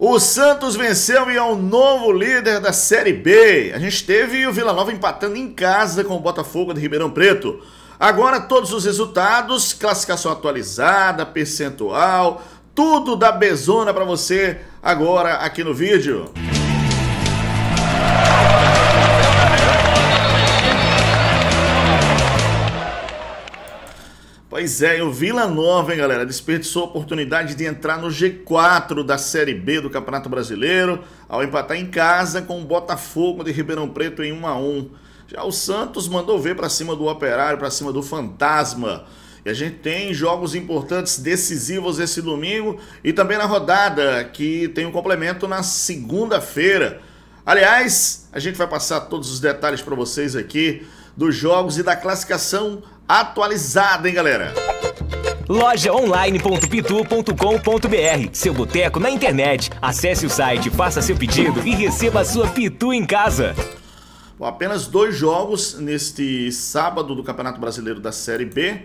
O Santos venceu e é o novo líder da Série B. A gente teve o Vila Nova empatando em casa com o Botafogo de Ribeirão Preto. Agora todos os resultados, classificação atualizada, percentual, tudo da Bezona para você agora aqui no vídeo. Pois é, e o Vila Nova, hein, galera, desperdiçou a oportunidade de entrar no G4 da Série B do Campeonato Brasileiro ao empatar em casa com o Botafogo de Ribeirão Preto em 1 a 1. Já o Santos mandou ver para cima do Operário, para cima do Fantasma. E a gente tem jogos importantes, decisivos esse domingo e também na rodada, que tem um complemento na segunda-feira. Aliás, a gente vai passar todos os detalhes para vocês aqui dos jogos e da classificação atualizada, hein, galera? lojaonline.pitu.com.br Seu boteco na internet. Acesse o site, faça seu pedido e receba a sua Pitu em casa. Bom, apenas dois jogos neste sábado do Campeonato Brasileiro da Série B,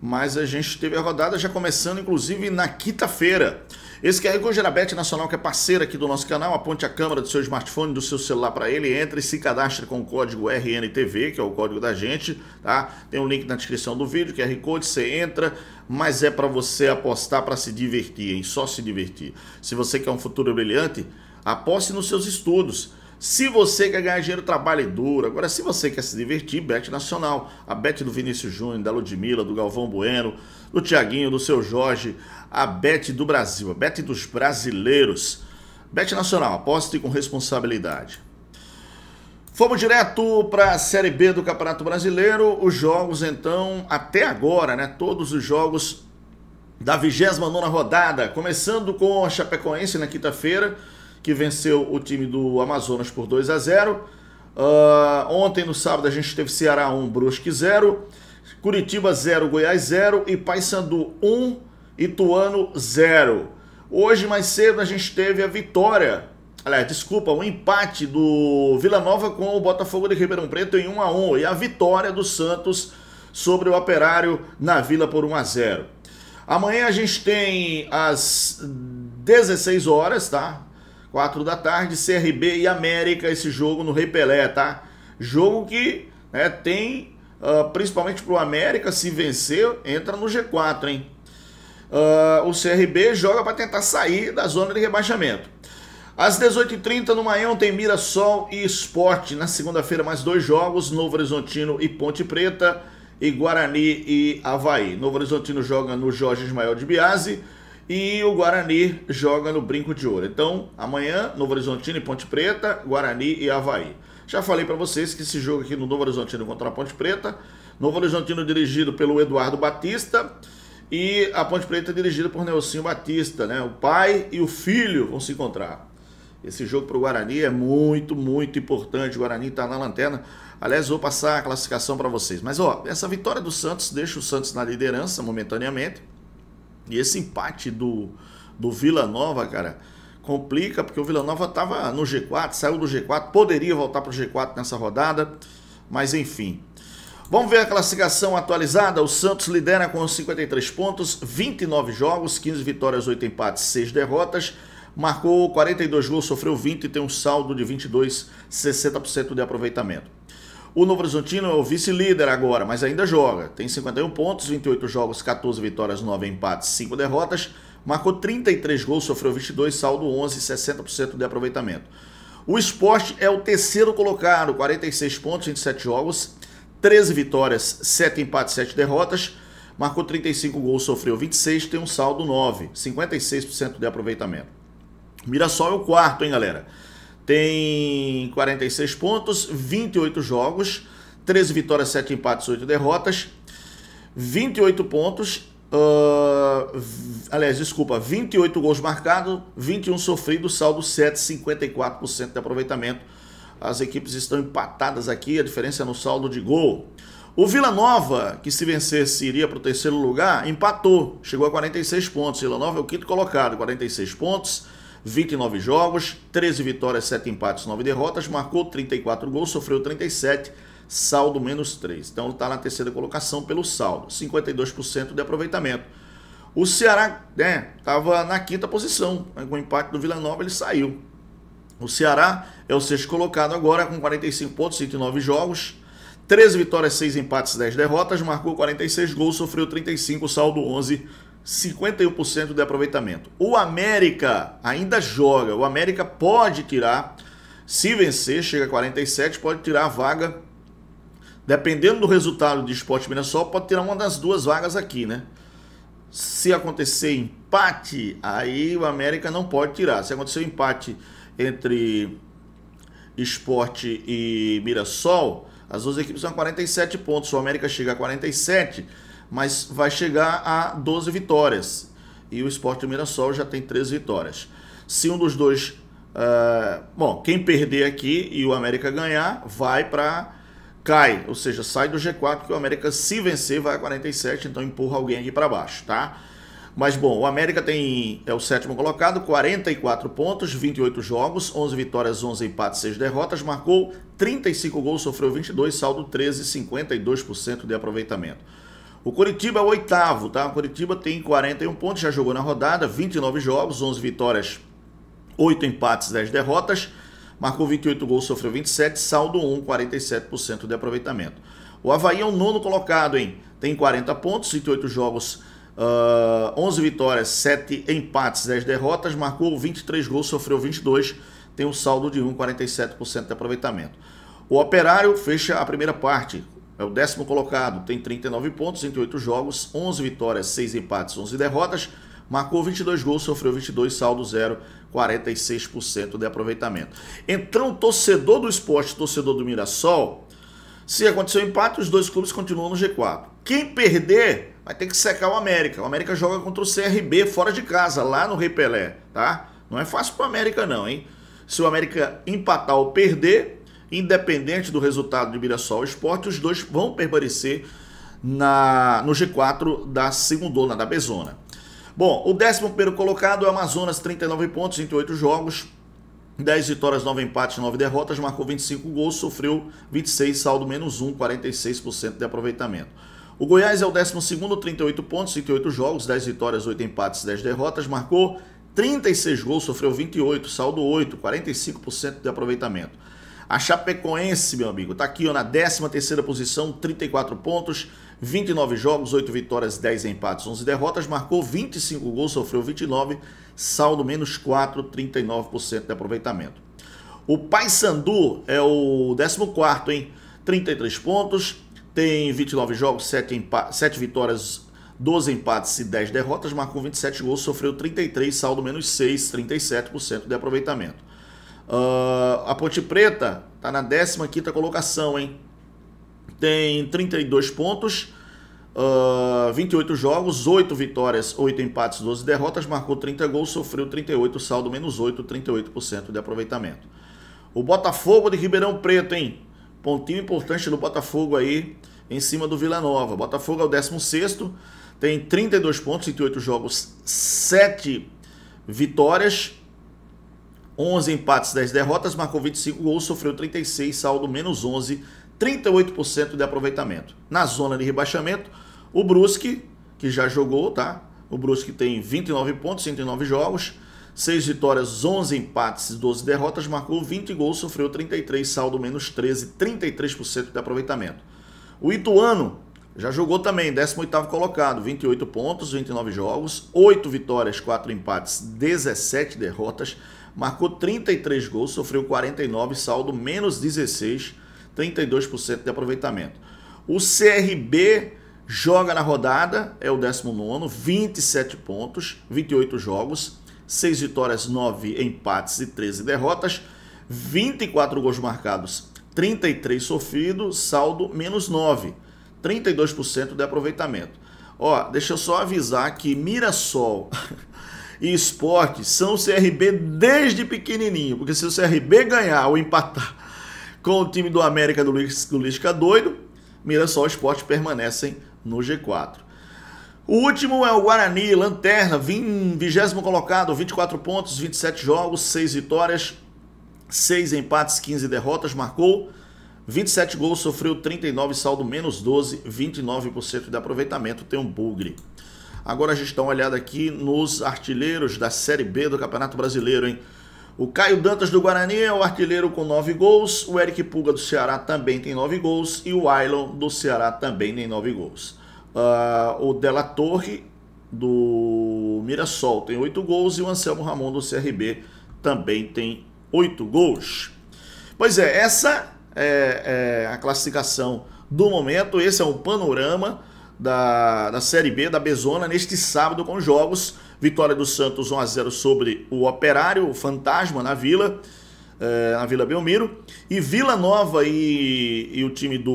mas a gente teve a rodada já começando, inclusive, na quinta-feira. Esse QR Code é da Bet Nacional, que é parceira aqui do nosso canal. Aponte a câmera do seu smartphone, do seu celular para ele, entre e se cadastre com o código RNTV, que é o código da gente, tá? Tem um link na descrição do vídeo, QR Code, você entra, mas é para você apostar para se divertir, hein? Só se divertir. Se você quer um futuro brilhante, aposte nos seus estudos. Se você quer ganhar dinheiro, trabalhe duro. Agora, se você quer se divertir, Bet Nacional. A Bet do Vinícius Júnior, da Ludmilla, do Galvão Bueno, do Tiaguinho, do seu Jorge, a Bet do Brasil, a Bet dos brasileiros. Bet Nacional, aposte com responsabilidade. Fomos direto para a Série B do Campeonato Brasileiro. Os jogos, então, até agora, né? Todos os jogos da 29 rodada. Começando com a Chapecoense na quinta-feira, que venceu o time do Amazonas por 2 a 0. Uh, ah, ontem, no sábado, a gente teve Ceará 1, Brusque 0. Curitiba 0, Goiás 0 e Paysandu 1, um, Ituano 0. Hoje mais cedo a gente teve a vitória, aliás, desculpa, o um empate do Vila Nova com o Botafogo de Ribeirão Preto em 1 um a 1 e a vitória do Santos sobre o Operário na Vila por 1 a 0. Amanhã a gente tem às 16 horas, tá? 4 da tarde, CRB e América, esse jogo no Rei Pelé, tá? Jogo que né, tem uh, principalmente para o América, se vencer, entra no G4, hein? Uh, o CRB joga para tentar sair da zona de rebaixamento. Às 18h30 no Maião tem Mirassol e Esporte. Na segunda-feira, mais dois jogos: Novo Horizontino e Ponte Preta, e Guarani e Havaí. Novo Horizontino joga no Jorge Ismael de Biase e o Guarani joga no Brinco de Ouro. Então, amanhã, Novo Horizontino e Ponte Preta, Guarani e Havaí. Já falei para vocês que esse jogo aqui no Novo Horizontino contra a Ponte Preta. Novo Horizontino dirigido pelo Eduardo Batista e a Ponte Preta é dirigida por Nelsinho Batista, né? O pai e o filho vão se encontrar. Esse jogo para o Guarani é muito, muito importante. O Guarani está na lanterna. Aliás, vou passar a classificação para vocês. Mas, ó, essa vitória do Santos deixa o Santos na liderança momentaneamente. E esse empate do, do Vila Nova, cara, complica, porque o Vila Nova estava no G4, saiu do G4, poderia voltar para o G4 nessa rodada, mas enfim. Vamos ver a classificação atualizada. O Santos lidera com 53 pontos, 29 jogos, 15 vitórias, 8 empates, 6 derrotas. Marcou 42 gols, sofreu 20 e tem um saldo de 22, 60% de aproveitamento. O Novo Horizontino é o vice-líder agora, mas ainda joga. Tem 51 pontos, 28 jogos, 14 vitórias, 9 empates, 5 derrotas marcou 33 gols, sofreu 22, saldo 11, 60% de aproveitamento. O esporte é o terceiro colocado, 46 pontos em 7 jogos, 13 vitórias, 7 empates, 7 derrotas, marcou 35 gols, sofreu 26, tem um saldo 9, 56% de aproveitamento. Mirassol é o quarto, hein, galera? Tem 46 pontos, 28 jogos, 13 vitórias, 7 empates, 8 derrotas, 28 pontos Uh, aliás, desculpa, 28 gols marcados, 21 sofridos, saldo 7, 54% de aproveitamento. As equipes estão empatadas aqui, a diferença é no saldo de gol. O Vila Nova, que se vencesse iria para o terceiro lugar, empatou, chegou a 46 pontos. Vila Nova é o quinto colocado, 46 pontos, 29 jogos, 13 vitórias, 7 empates, 9 derrotas, marcou 34 gols, sofreu 37 saldo menos 3. Então está na terceira colocação pelo saldo, 52% de aproveitamento. O Ceará estava né, na quinta posição, né, com o impacto do Vila Nova ele saiu. O Ceará é o sexto colocado agora com 45 pontos, 109 jogos, 13 vitórias, 6 empates, 10 derrotas, marcou 46 gols, sofreu 35, saldo 11, 51% de aproveitamento. O América ainda joga, o América pode tirar, se vencer, chega a 47, pode tirar a vaga dependendo do resultado de Esporte Mirassol, pode ter uma das duas vagas aqui, né? Se acontecer empate, aí o América não pode tirar. Se acontecer um empate entre Esporte e Mirassol, as duas equipes são 47 pontos. O América chega a 47, mas vai chegar a 12 vitórias. E o Esporte Mirassol já tem 13 vitórias. Se um dos dois. Uh, bom, quem perder aqui e o América ganhar, vai para cai, ou seja, sai do G4, que o América se vencer vai a 47, então empurra alguém aqui para baixo, tá? Mas bom, o América tem é o sétimo colocado, 44 pontos, 28 jogos, 11 vitórias, 11 empates, 6 derrotas, marcou 35 gols, sofreu 22, saldo 13, 52% de aproveitamento. O Curitiba é o oitavo, tá? O Curitiba tem 41 pontos, já jogou na rodada, 29 jogos, 11 vitórias, 8 empates, 10 derrotas, marcou 28 gols, sofreu 27, saldo 1, 47% de aproveitamento. O Havaí é o nono colocado, hein? Tem 40 pontos, 28 jogos, uh, ah, 11 vitórias, 7 empates, 10 derrotas, marcou 23 gols, sofreu 22, tem um saldo de 1, 47% de aproveitamento. O Operário fecha a primeira parte, é o décimo colocado, tem 39 pontos, 28 jogos, 11 vitórias, 6 empates, 11 derrotas, Marcou 22 gols, sofreu 22, saldo zero 46% de aproveitamento. Então, torcedor do esporte, torcedor do Mirassol, se acontecer o um empate, os dois clubes continuam no G4. Quem perder vai ter que secar o América. O América joga contra o CRB fora de casa, lá no Rei Pelé, tá? Não é fácil para o América não, hein? Se o América empatar ou perder, independente do resultado de Mirassol Esporte, os dois vão permanecer na, no G4 da segunda, na da Bezona. Bom, o 11 colocado é o Amazonas, 39 pontos em 8 jogos. 10 vitórias, 9 empates, 9 derrotas, marcou 25 gols, sofreu 26, saldo menos 1, 46% de aproveitamento. O Goiás é o 12, 38 pontos, 38 jogos, 10 vitórias, 8 empates, 10 derrotas, marcou 36 gols, sofreu 28, saldo 8, 45% de aproveitamento. A Chapecoense, meu amigo, está aqui ó, na 13ª posição, 34 pontos, 29 jogos, 8 vitórias, 10 empates, 11 derrotas, marcou 25 gols, sofreu 29, saldo menos 4, 39% de aproveitamento. O Paysandu é o 14º, hein? 33 pontos, tem 29 jogos, 7, 7 vitórias, 12 empates e 10 derrotas, marcou 27 gols, sofreu 33, saldo menos 6, 37% de aproveitamento. Uh, a Ponte Preta está na 15 colocação, hein? Tem 32 pontos, uh, ah, 28 jogos, 8 vitórias, 8 empates, 12 derrotas, marcou 30 gols, sofreu 38, saldo menos 8, 38% de aproveitamento. O Botafogo de Ribeirão Preto, hein? Pontinho importante do Botafogo aí em cima do Vila Nova. Botafogo é o 16 tem 32 pontos, 28 jogos, 7 vitórias, 11 empates, 10 derrotas, marcou 25 gols, sofreu 36, saldo menos 11, 38% de aproveitamento. Na zona de rebaixamento, o Brusque, que já jogou, tá? O Brusque tem 29 pontos, 109 jogos, 6 vitórias, 11 empates, 12 derrotas, marcou 20 gols, sofreu 33, saldo menos 13, 33% de aproveitamento. O Ituano já jogou também, 18º colocado, 28 pontos, 29 jogos, 8 vitórias, 4 empates, 17 derrotas, marcou 33 gols, sofreu 49, saldo menos 16, 32% de aproveitamento. O CRB joga na rodada, é o 19, 27 pontos, 28 jogos, 6 vitórias, 9 empates e 13 derrotas, 24 gols marcados, 33 sofridos, saldo menos 9, 32% de aproveitamento. Ó, deixa eu só avisar que Mirassol e esporte são o CRB desde pequenininho, porque se o CRB ganhar ou empatar com o time do América do Lisca do Luiz Cadoido, Mirassol Esporte permanecem no G4. O último é o Guarani, lanterna, 20, 20 colocado, 24 pontos, 27 jogos, 6 vitórias, 6 empates, 15 derrotas, marcou 27 gols, sofreu 39, saldo menos 12, 29% de aproveitamento, tem um bugre. Agora a gente dá uma olhada aqui nos artilheiros da Série B do Campeonato Brasileiro, hein? O Caio Dantas do Guarani é o artilheiro com 9 gols, o Eric Pulga do Ceará também tem 9 gols e o Ailon do Ceará também tem 9 gols. Uh, o Della Torre do Mirassol tem 8 gols e o Anselmo Ramon do CRB também tem 8 gols. Pois é, essa é, é a classificação do momento, esse é o panorama da, da Série B, da Bezona, neste sábado com jogos. Vitória do Santos 1x0 sobre o Operário, o Fantasma na Vila, é, na Vila Belmiro. E Vila Nova e, e o time do,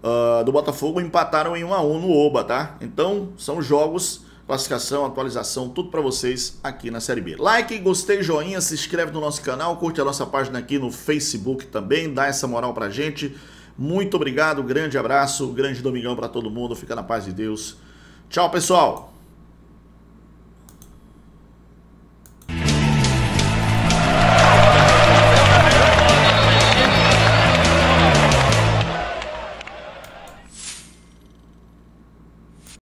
uh, do Botafogo empataram em 1x1 no Oba, tá? Então, são jogos classificação, atualização, tudo para vocês aqui na Série B. Like, gostei, joinha, se inscreve no nosso canal, curte a nossa página aqui no Facebook também, dá essa moral pra gente. Muito obrigado, grande abraço, grande domingão para todo mundo. Fica na paz de Deus. Tchau, pessoal.